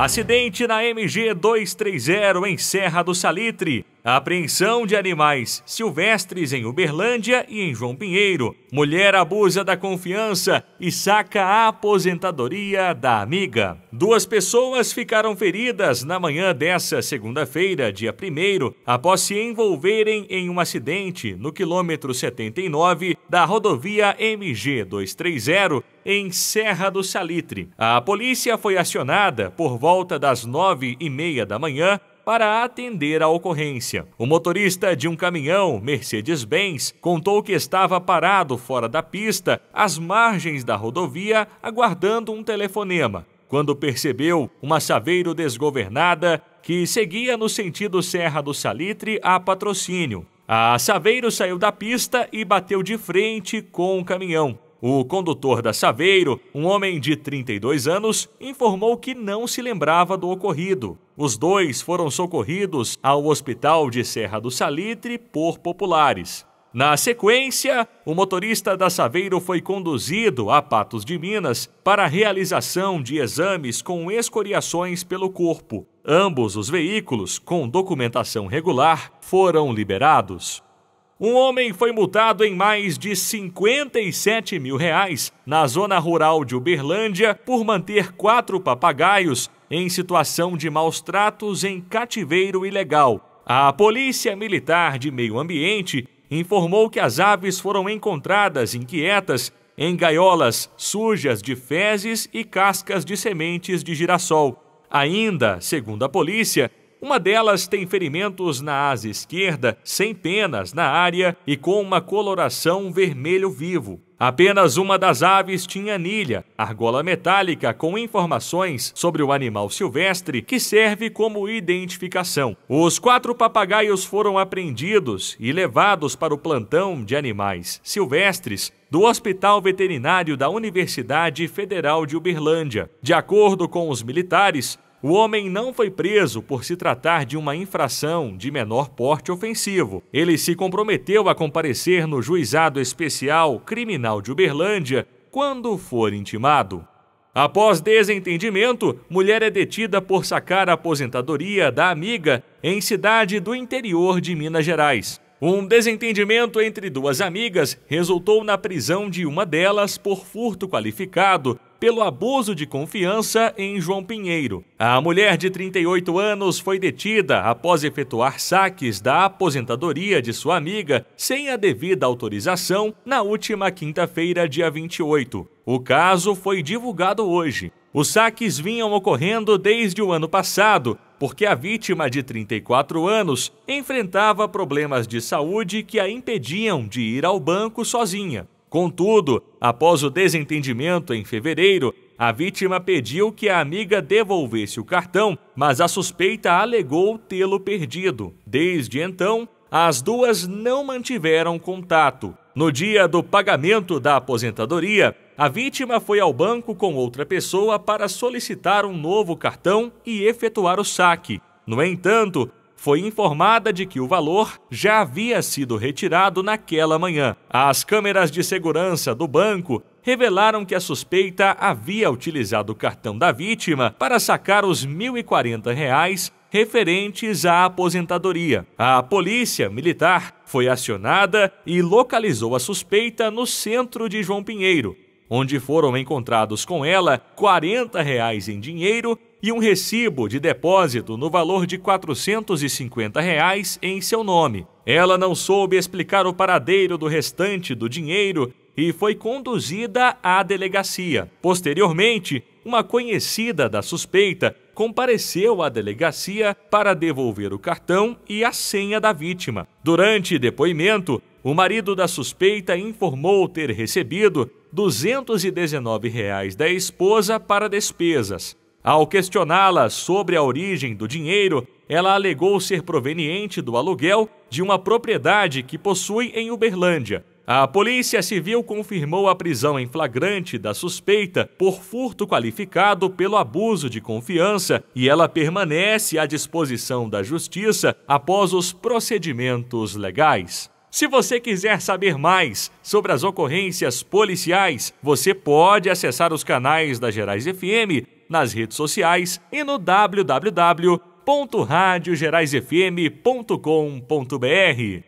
Acidente na MG 230 em Serra do Salitre. apreensão de animais silvestres em Uberlândia e em João Pinheiro. Mulher abusa da confiança e saca a aposentadoria da amiga. Duas pessoas ficaram feridas na manhã dessa segunda-feira, dia 1, após se envolverem em um acidente no quilômetro 79 da rodovia MG 230 em Serra do Salitre. A polícia foi acionada por volta das nove e meia da manhã para atender a ocorrência. O motorista de um caminhão Mercedes-Benz contou que estava parado fora da pista, às margens da rodovia, aguardando um telefonema, quando percebeu uma saveiro desgovernada que seguia no sentido Serra do Salitre a patrocínio. A Saveiro saiu da pista e bateu de frente com o caminhão. O condutor da Saveiro, um homem de 32 anos, informou que não se lembrava do ocorrido. Os dois foram socorridos ao Hospital de Serra do Salitre por populares. Na sequência, o motorista da Saveiro foi conduzido a Patos de Minas para a realização de exames com escoriações pelo corpo. Ambos os veículos, com documentação regular, foram liberados. Um homem foi multado em mais de 57 mil reais na zona rural de Uberlândia por manter quatro papagaios em situação de maus tratos em cativeiro ilegal. A Polícia Militar de Meio Ambiente informou que as aves foram encontradas inquietas em gaiolas sujas de fezes e cascas de sementes de girassol. Ainda, segundo a polícia, uma delas tem ferimentos na asa esquerda, sem penas na área e com uma coloração vermelho vivo. Apenas uma das aves tinha anilha, argola metálica com informações sobre o animal silvestre que serve como identificação. Os quatro papagaios foram apreendidos e levados para o plantão de animais silvestres do Hospital Veterinário da Universidade Federal de Uberlândia. De acordo com os militares, o homem não foi preso por se tratar de uma infração de menor porte ofensivo. Ele se comprometeu a comparecer no juizado especial criminal de Uberlândia quando for intimado. Após desentendimento, mulher é detida por sacar a aposentadoria da amiga em cidade do interior de Minas Gerais. Um desentendimento entre duas amigas resultou na prisão de uma delas por furto qualificado pelo abuso de confiança em João Pinheiro. A mulher de 38 anos foi detida após efetuar saques da aposentadoria de sua amiga sem a devida autorização na última quinta-feira, dia 28. O caso foi divulgado hoje. Os saques vinham ocorrendo desde o ano passado, porque a vítima de 34 anos enfrentava problemas de saúde que a impediam de ir ao banco sozinha. Contudo, após o desentendimento em fevereiro, a vítima pediu que a amiga devolvesse o cartão, mas a suspeita alegou tê-lo perdido. Desde então, as duas não mantiveram contato. No dia do pagamento da aposentadoria, a vítima foi ao banco com outra pessoa para solicitar um novo cartão e efetuar o saque. No entanto, foi informada de que o valor já havia sido retirado naquela manhã. As câmeras de segurança do banco revelaram que a suspeita havia utilizado o cartão da vítima para sacar os R$ 1.040 reais referentes à aposentadoria. A polícia militar foi acionada e localizou a suspeita no centro de João Pinheiro, onde foram encontrados com ela R$ reais em dinheiro e um recibo de depósito no valor de R$ 450 reais em seu nome. Ela não soube explicar o paradeiro do restante do dinheiro e foi conduzida à delegacia. Posteriormente, uma conhecida da suspeita compareceu à delegacia para devolver o cartão e a senha da vítima. Durante depoimento, o marido da suspeita informou ter recebido R$ 219 reais da esposa para despesas. Ao questioná-la sobre a origem do dinheiro, ela alegou ser proveniente do aluguel de uma propriedade que possui em Uberlândia. A Polícia Civil confirmou a prisão em flagrante da suspeita por furto qualificado pelo abuso de confiança e ela permanece à disposição da Justiça após os procedimentos legais. Se você quiser saber mais sobre as ocorrências policiais, você pode acessar os canais da Gerais FM nas redes sociais e no www.radiogerais.fm.com.br.